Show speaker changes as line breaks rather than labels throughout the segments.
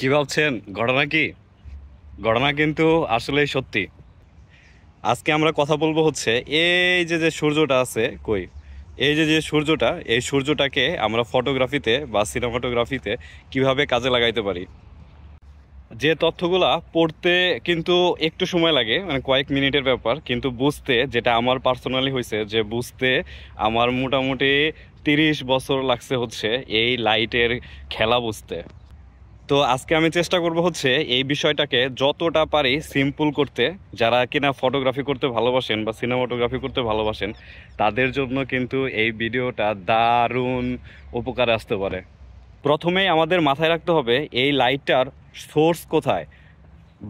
কি ভাবছেন ঘটনা কি ঘটনা কিন্তু আসলেই সত্যি আজকে আমরা কথা বলবো হচ্ছে এই যে যে সূর্যটা আছে কই এই যে যে সূর্যটা এই সূর্যটাকে আমরা ফটোগ্রাফিতে বা সিনেমাটোগ্রাফিতে কিভাবে কাজে লাগাইতে পারি যে তথ্যগুলা পড়তে কিন্তু একটু সময় লাগে মানে কয়েক মিনিটের ব্যাপার কিন্তু বুঝতে যেটা আমার পার্সোনালি হয়েছে যে বুঝতে আমার মোটামুটি তিরিশ বছর লাগছে হচ্ছে এই লাইটের খেলা বুঝতে তো আজকে আমি চেষ্টা করব হচ্ছে এই বিষয়টাকে যতটা পারি সিম্পল করতে যারা কিনা ফটোগ্রাফি করতে ভালোবাসেন বা সিনেমাটোগ্রাফি করতে ভালোবাসেন তাদের জন্য কিন্তু এই ভিডিওটা দারুণ উপকারে আসতে পারে প্রথমেই আমাদের মাথায় রাখতে হবে এই লাইটটার সোর্স কোথায়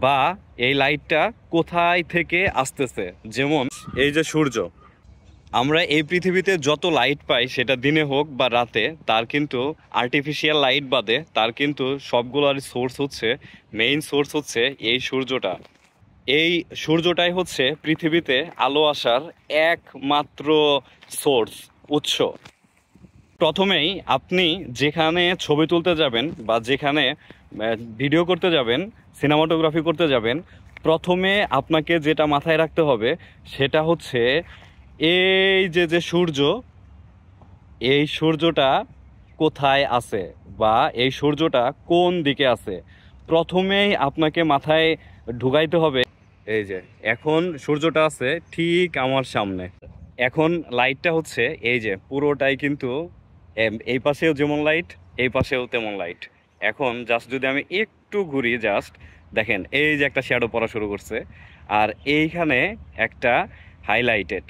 বা এই লাইটটা কোথায় থেকে আসতেছে যেমন এই যে সূর্য আমরা এই পৃথিবীতে যত লাইট পাই সেটা দিনে হোক বা রাতে তার কিন্তু আর্টিফিশিয়াল লাইট বাদে তার কিন্তু সবগুলোর সোর্স হচ্ছে মেইন সোর্স হচ্ছে এই সূর্যটা এই সূর্যটাই হচ্ছে পৃথিবীতে আলো আসার একমাত্র সোর্স উৎস প্রথমেই আপনি যেখানে ছবি তুলতে যাবেন বা যেখানে ভিডিও করতে যাবেন সিনেমাটোগ্রাফি করতে যাবেন প্রথমে আপনাকে যেটা মাথায় রাখতে হবে সেটা হচ্ছে এই যে যে সূর্য এই সূর্যটা কোথায় আছে বা এই সূর্যটা কোন দিকে আছে প্রথমেই আপনাকে মাথায় ঢুকাইতে হবে এই যে এখন সূর্যটা আছে ঠিক আমার সামনে এখন লাইটটা হচ্ছে এই যে পুরোটাই কিন্তু এই পাশেও যেমন লাইট এই পাশেও তেমন লাইট এখন জাস্ট যদি আমি একটু ঘুরি জাস্ট দেখেন এই যে একটা শ্যাডো পড়া শুরু করছে আর এইখানে একটা হাইলাইটেড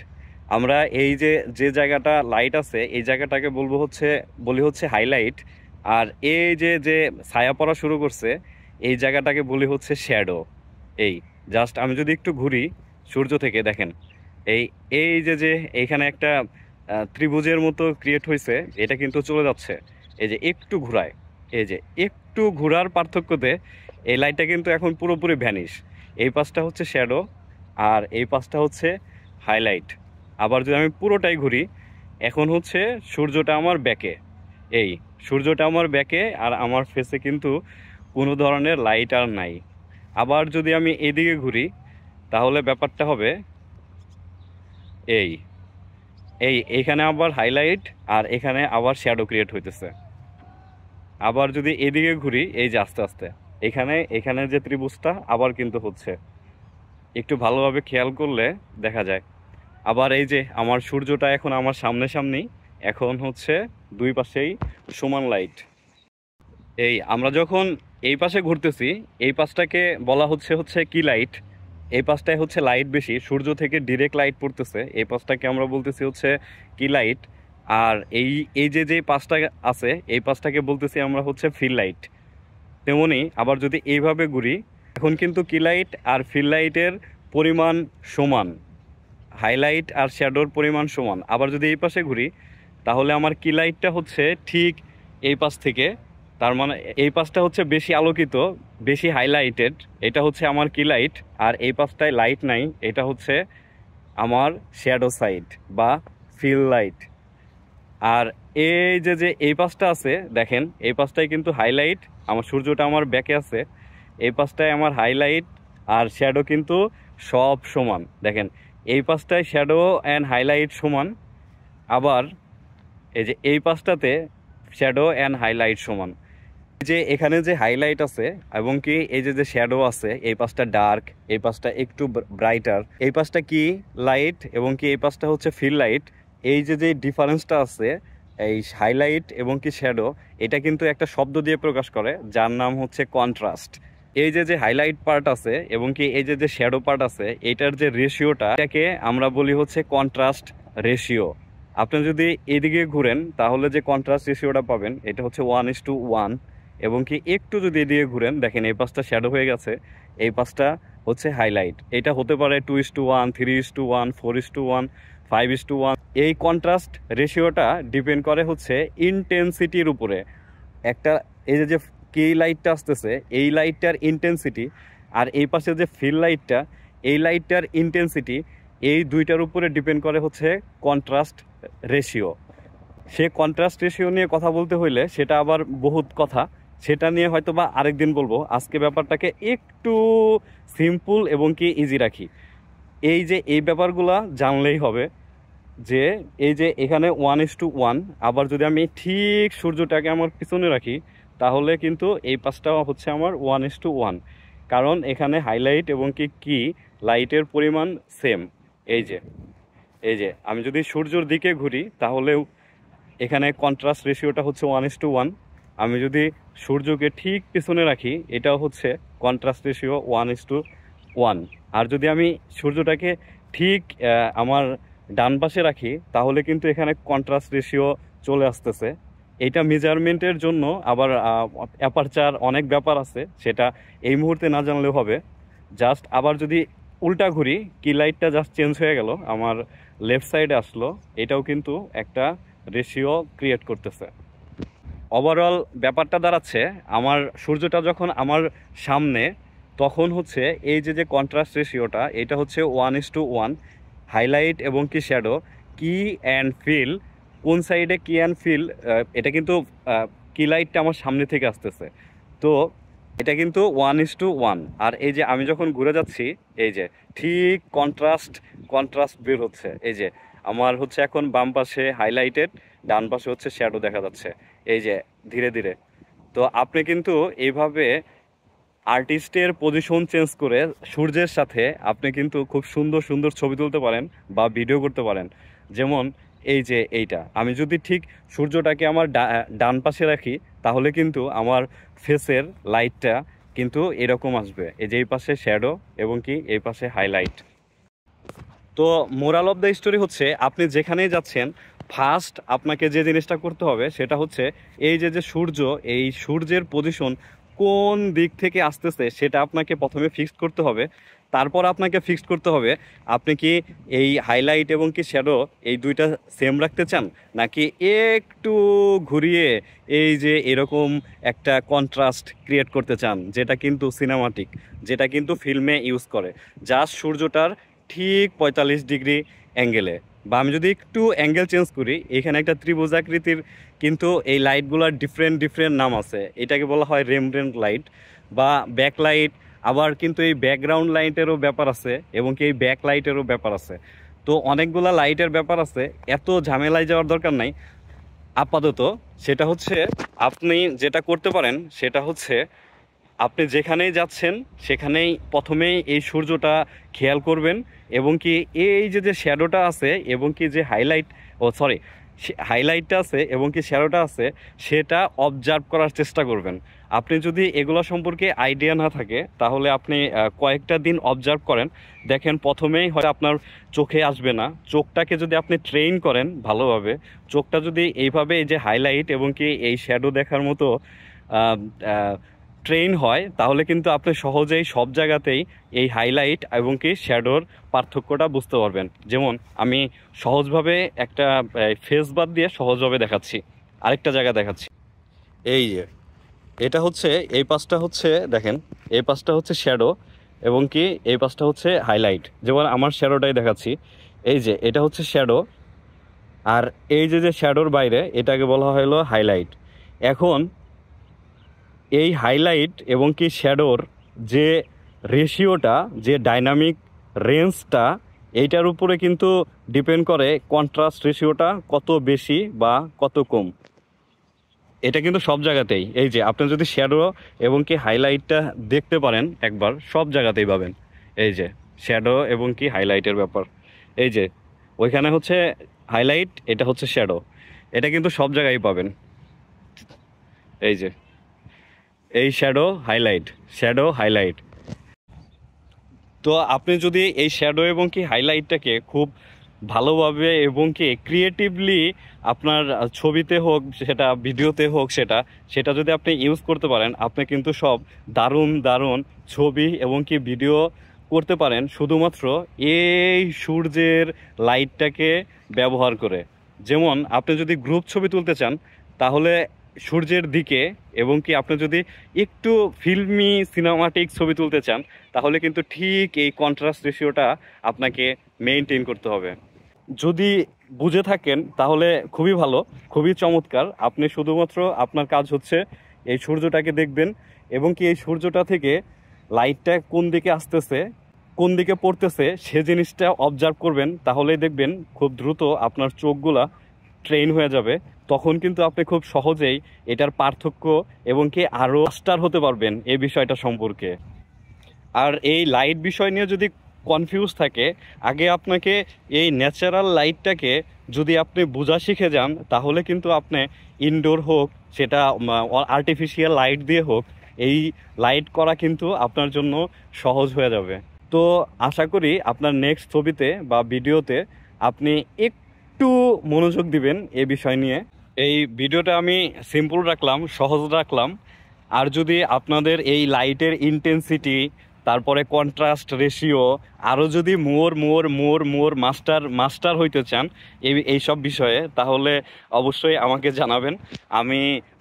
আমরা এই যে যে জায়গাটা লাইট আছে এই জায়গাটাকে বলবো হচ্ছে বলি হচ্ছে হাইলাইট আর এই যে যে ছায়া পড়া শুরু করছে এই জায়গাটাকে বলি হচ্ছে শ্যাডো এই জাস্ট আমি যদি একটু ঘুরি সূর্য থেকে দেখেন এই এই যে যে এইখানে একটা ত্রিভুজের মতো ক্রিয়েট হয়েছে এটা কিন্তু চলে যাচ্ছে এই যে একটু ঘুরায় এই যে একটু ঘোরার পার্থক্যতে এই লাইটটা কিন্তু এখন পুরোপুরি ভ্যানিশ এই পাশটা হচ্ছে শ্যাডো আর এই পাশটা হচ্ছে হাইলাইট আবার যদি আমি পুরোটাই ঘুরি এখন হচ্ছে সূর্যটা আমার ব্যাকে এই সূর্যটা আমার ব্যাকে আর আমার ফেসে কিন্তু কোনো ধরনের লাইট আর নাই আবার যদি আমি এদিকে ঘুরি তাহলে ব্যাপারটা হবে এই এই এখানে আবার হাইলাইট আর এখানে আবার শ্যাডো ক্রিয়েট হইতেছে আবার যদি এদিকে ঘুরি এই যে আস্তে আস্তে এখানে এখানে যে ত্রিভুজটা আবার কিন্তু হচ্ছে একটু ভালোভাবে খেয়াল করলে দেখা যায় আবার এই যে আমার সূর্যটা এখন আমার সামনে সামনেই এখন হচ্ছে দুই পাশেই সমান লাইট এই আমরা যখন এই পাশে ঘুরতেছি এই পাশটাকে বলা হচ্ছে হচ্ছে কি লাইট এই পাশটায় হচ্ছে লাইট বেশি সূর্য থেকে ডিরেক্ট লাইট পড়তেছে এই পাশটাকে আমরা বলতেছি হচ্ছে কি লাইট আর এই এই যে যে পাশটা আছে এই পাশটাকে বলতেছি আমরা হচ্ছে ফিল লাইট তেমনি আবার যদি এইভাবে ঘুরি এখন কিন্তু কি লাইট আর ফিল লাইটের পরিমাণ সমান হাইলাইট আর শ্যাডোর পরিমাণ সমান আবার যদি এই পাশে ঘুরি তাহলে আমার কি লাইটটা হচ্ছে ঠিক এই পাশ থেকে তার মানে এই পাশটা হচ্ছে বেশি আলোকিত বেশি হাইলাইটেড এটা হচ্ছে আমার কি লাইট আর এই পাশটায় লাইট নাই এটা হচ্ছে আমার শ্যাডো সাইড বা ফিল লাইট আর এই যে যে এই পাশটা আছে দেখেন এই পাশটায় কিন্তু হাইলাইট আমার সূর্যটা আমার ব্যাকে আছে এই পাশটায় আমার হাইলাইট আর শ্যাডো কিন্তু সব সমান দেখেন এই পাশটায় শ্যাডো অ্যান্ড হাইলাইট সমান আবার এই যে এই পাশটাতে শ্যাডো অ্যান্ড হাইলাইট সমান যে এখানে যে হাইলাইট আছে এবং কি এই যে যে শ্যাডো আছে এই পাশটা ডার্ক এই পাশটা একটু ব্রাইটার এই পাশটা কি লাইট এবং কি এই পাশটা হচ্ছে ফিল লাইট এই যে যে ডিফারেন্সটা আছে এই হাইলাইট এবং কি শ্যাডো এটা কিন্তু একটা শব্দ দিয়ে প্রকাশ করে যার নাম হচ্ছে কন্ট্রাস্ট এই যে যে হাইলাইট পার্ট আছে এবং কি এই যে যে শ্যাডো পার্ট আছে এটার যে রেশিওটা এটাকে আমরা বলি হচ্ছে কন্ট্রাস্ট রেশিও আপনি যদি এদিকে ঘুরেন তাহলে যে কন্ট্রাস্ট রেশিওটা পাবেন এটা হচ্ছে ওয়ান ইস টু ওয়ান এবং কি একটু যদি এদিকে ঘুরেন দেখেন এই পাশটা শ্যাডো হয়ে গেছে এই পাশটা হচ্ছে হাইলাইট এটা হতে পারে two is two one three is two one four is two one five is two one এই কন্ট্রাস্ট রেশিওটা ডিপেন্ড করে হচ্ছে ইনটেনসিটির উপরে একটা এই যে কে লাইটটা আসতেছে এই লাইটটার ইন্টেন্সিটি আর এই পাশে যে ফিল লাইটটা এই লাইটটার ইন্টেন্সিটি এই দুইটার উপরে ডিপেন্ড করে হচ্ছে কন্ট্রাস্ট রেশিও সে কন্ট্রাস্ট রেশিও নিয়ে কথা বলতে হইলে সেটা আবার বহুত কথা সেটা নিয়ে হয়তো বা আরেকদিন বলবো আজকে ব্যাপারটাকে একটু সিম্পল এবং কি ইজি রাখি এই যে এই ব্যাপারগুলা জানলেই হবে যে এই যে এখানে ওয়ান ইস টু ওয়ান আবার যদি আমি ঠিক সূর্যটাকে আমার পিছনে রাখি তাহলে কিন্তু এই পাশটা হচ্ছে আমার ওয়ান ইস টু ওয়ান কারণ এখানে হাইলাইট এবং কি কি লাইটের পরিমাণ সেম এই যে এই যে আমি যদি সূর্যর দিকে ঘুরি তাহলেও এখানে কন্ট্রাস্ট রেশিওটা হচ্ছে ওয়ান ইস টু ওয়ান আমি যদি সূর্যকে ঠিক পিছনে রাখি এটাও হচ্ছে contrast ratio one is two one আর যদি আমি সূর্যটাকে ঠিক আমার ডান পাশে রাখি তাহলে কিন্তু এখানে কন্ট্রাস্ট রেশিও চলে আসতেছে এটা মেজারমেন্টের জন্য আবার অ্যাপারচার অনেক ব্যাপার আছে সেটা এই মুহূর্তে না জানলেও হবে জাস্ট আবার যদি উল্টা ঘুরি কি লাইটটা জাস্ট চেঞ্জ হয়ে গেল আমার লেফট সাইডে আসলো এটাও কিন্তু একটা রেশিও ক্রিয়েট করতেছে ওভারঅল ব্যাপারটা দাঁড়াচ্ছে আমার সূর্যটা যখন আমার সামনে তখন হচ্ছে এই যে যে কন্ট্রাস্ট রেশিওটা এটা হচ্ছে one is two one highlight এবং কি শ্যাডো কি অ্যান্ড ফিল কোন সাইডে কি অ্যান্ড ফিল এটা কিন্তু কি লাইটটা আমার সামনে থেকে আসতেছে তো এটা কিন্তু ওয়ান ইস টু ওয়ান আর এই যে আমি যখন ঘুরে যাচ্ছি এই যে ঠিক কন্ট্রাস্ট কন্ট্রাস্ট বের হচ্ছে এই যে আমার হচ্ছে এখন বাম পাশে হাইলাইটেড ডান পাশে হচ্ছে শ্যাডো দেখা যাচ্ছে এই যে ধীরে ধীরে তো আপনি কিন্তু এইভাবে আর্টিস্টের পজিশন চেঞ্জ করে সূর্যের সাথে আপনি কিন্তু খুব সুন্দর সুন্দর ছবি তুলতে পারেন বা ভিডিও করতে পারেন যেমন এই যে এইটা আমি যদি ঠিক সূর্যটাকে আমার ডান পাশে রাখি তাহলে কিন্তু আমার ফেসের লাইটটা কিন্তু এরকম আসবে এই যে এই পাশে শ্যাডো এবং কি এই পাশে হাইলাইট তো মোরাল অফ দ্য স্টোরি হচ্ছে আপনি যেখানেই যাচ্ছেন ফার্স্ট আপনাকে যে জিনিসটা করতে হবে সেটা হচ্ছে এই যে যে সূর্য এই সূর্যের পজিশন কোন দিক থেকে আসতেছে সেটা আপনাকে প্রথমে ফিক্সড করতে হবে তারপর আপনাকে ফিক্সড করতে হবে আপনি কি এই হাইলাইট এবং কি শ্যাডো এই দুইটা সেম রাখতে চান নাকি একটু ঘুরিয়ে এই যে এরকম একটা কন্ট্রাস্ট ক্রিয়েট করতে চান যেটা কিন্তু সিনেমাটিক যেটা কিন্তু ফিল্মে ইউজ করে যা সূর্যটার ঠিক পঁয়তাল্লিশ ডিগ্রি অ্যাঙ্গেলে বা আমি যদি একটু অ্যাঙ্গেল চেঞ্জ করি এখানে একটা ত্রিভুজ আকৃতির কিন্তু এই লাইটগুলোর ডিফারেন্ট ডিফারেন্ট নাম আছে এটাকে বলা হয় রেমব্রেন্ট লাইট বা ব্যাকলাইট আবার কিন্তু এই ব্যাকগ্রাউন্ড লাইটেরও ব্যাপার আছে এবং কি এই ব্যাক লাইটেরও ব্যাপার আছে তো অনেকগুলা লাইটের ব্যাপার আছে এত ঝামেলায় যাওয়ার দরকার নাই আপাতত সেটা হচ্ছে আপনি যেটা করতে পারেন সেটা হচ্ছে আপনি যেখানেই যাচ্ছেন সেখানেই প্রথমেই এই সূর্যটা খেয়াল করবেন এবং কি এই যে যে শ্যাডোটা আছে এবং কি যে হাইলাইট ও সরি হাইলাইটটা আছে এবং কি শ্যাডোটা আছে সেটা অবজার্ভ করার চেষ্টা করবেন আপনি যদি এগুলো সম্পর্কে আইডিয়া না থাকে তাহলে আপনি কয়েকটা দিন অবজার্ভ করেন দেখেন প্রথমেই হয় আপনার চোখে আসবে না চোখটাকে যদি আপনি ট্রেন করেন ভালোভাবে চোখটা যদি এইভাবে এই যে হাইলাইট এবং কি এই শ্যাডো দেখার মতো ট্রেন হয় তাহলে কিন্তু আপনি সহজেই সব জায়গাতেই এই হাইলাইট এবং কি শ্যাডোর পার্থক্যটা বুঝতে পারবেন যেমন আমি সহজভাবে একটা ফেস বাদ দিয়ে সহজভাবে দেখাচ্ছি আরেকটা জায়গা দেখাচ্ছি এই যে এটা হচ্ছে এই পাশটা হচ্ছে দেখেন এই পাশটা হচ্ছে শ্যাডো এবং কি এই পাশটা হচ্ছে হাইলাইট যেমন আমার শ্যাডোটাই দেখাচ্ছি এই যে এটা হচ্ছে শ্যাডো আর এই যে যে শ্যাডোর বাইরে এটাকে বলা হলো হাইলাইট এখন এই হাইলাইট এবং কি শ্যাডোর যে রেশিওটা যে ডাইনামিক রেঞ্জটা এইটার উপরে কিন্তু ডিপেন্ড করে কন্ট্রাস্ট রেশিওটা কত বেশি বা কত কম এটা কিন্তু সব জায়গাতেই এই যে আপনি যদি শ্যাডো এবং কি হাইলাইটটা দেখতে পারেন একবার সব জায়গাতেই পাবেন এই যে শ্যাডো এবং কি হাইলাইটের ব্যাপার এই যে ওইখানে হচ্ছে হাইলাইট এটা হচ্ছে শ্যাডো এটা কিন্তু সব জায়গায় পাবেন এই যে এই শ্যাডো হাইলাইট শ্যাডো হাইলাইট তো আপনি যদি এই শ্যাডো এবং কি হাইলাইটটাকে খুব ভালোভাবে এবং কি ক্রিয়েটিভলি আপনার ছবিতে হোক সেটা ভিডিওতে হোক সেটা সেটা যদি আপনি ইউজ করতে পারেন আপনি কিন্তু সব দারুণ দারুণ ছবি এবং কি ভিডিও করতে পারেন শুধুমাত্র এই সূর্যের লাইটটাকে ব্যবহার করে যেমন আপনি যদি গ্রুপ ছবি তুলতে চান তাহলে সূর্যের দিকে এবং কি আপনি যদি একটু ফিল্মি সিনেমাটিক ছবি তুলতে চান তাহলে কিন্তু ঠিক এই কন্ট্রাস্ট রেশিওটা আপনাকে মেনটেন করতে হবে যদি বুঝে থাকেন তাহলে খুবই ভালো খুবই চমৎকার আপনি শুধুমাত্র আপনার কাজ হচ্ছে এই সূর্যটাকে দেখবেন এবং কি এই সূর্যটা থেকে লাইটটা কোন দিকে আসতেছে কোন দিকে পড়তেছে সে জিনিসটা অবজার্ভ করবেন তাহলেই দেখবেন খুব দ্রুত আপনার চোখগুলা ট্রেন হয়ে যাবে তখন কিন্তু আপনি খুব সহজেই এটার পার্থক্য এবং কি আরও স্টার হতে পারবেন এই বিষয়টা সম্পর্কে আর এই লাইট বিষয় নিয়ে যদি কনফিউজ থাকে আগে আপনাকে এই ন্যাচারাল লাইটটাকে যদি আপনি বোঝা শিখে যান তাহলে কিন্তু আপনি ইনডোর হোক সেটা আর্টিফিশিয়াল লাইট দিয়ে হোক এই লাইট করা কিন্তু আপনার জন্য সহজ হয়ে যাবে তো আশা করি আপনার নেক্সট ছবিতে বা ভিডিওতে আপনি একটু মনোযোগ দিবেন এ বিষয় নিয়ে এই ভিডিওটা আমি সিম্পল রাখলাম সহজ রাখলাম আর যদি আপনাদের এই লাইটের ইন্টেন্সিটি তারপরে কন্ট্রাস্ট রেশিও আরও যদি মোর মোর মোর মোর মাস্টার মাস্টার হইতে চান এই এইসব বিষয়ে তাহলে অবশ্যই আমাকে জানাবেন আমি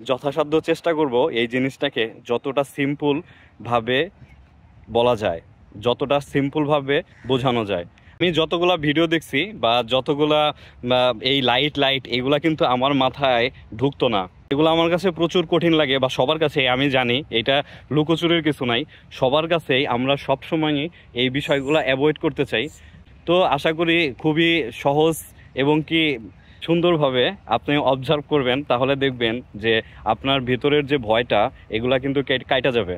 যথাসাধ্য চেষ্টা করব এই জিনিসটাকে যতটা সিম্পলভাবে বলা যায় যতটা সিম্পলভাবে বোঝানো যায় আমি যতগুলা ভিডিও দেখছি বা যতগুলা এই লাইট লাইট এগুলা কিন্তু আমার মাথায় ঢুকতো না এগুলো আমার কাছে প্রচুর কঠিন লাগে বা সবার কাছে আমি জানি এটা লুকোচুরের কিছু নাই সবার কাছেই আমরা সবসময়ই এই বিষয়গুলো অ্যাভয়েড করতে চাই তো আশা করি খুবই সহজ এবং কি সুন্দরভাবে আপনি অবজার্ভ করবেন তাহলে দেখবেন যে আপনার ভিতরের যে ভয়টা এগুলা কিন্তু কাইটা যাবে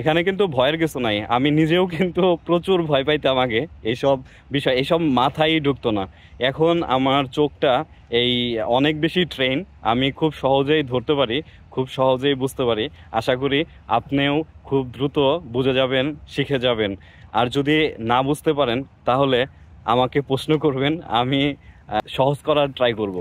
এখানে কিন্তু ভয়ের কিছু নাই আমি নিজেও কিন্তু প্রচুর ভয় পাইতাম আগে এইসব বিষয় এইসব মাথায় ঢুকতো না এখন আমার চোখটা এই অনেক বেশি ট্রেন আমি খুব সহজেই ধরতে পারি খুব সহজেই বুঝতে পারি আশা করি আপনিও খুব দ্রুত বুঝে যাবেন শিখে যাবেন আর যদি না বুঝতে পারেন তাহলে আমাকে প্রশ্ন করবেন আমি সহজ করার ট্রাই করব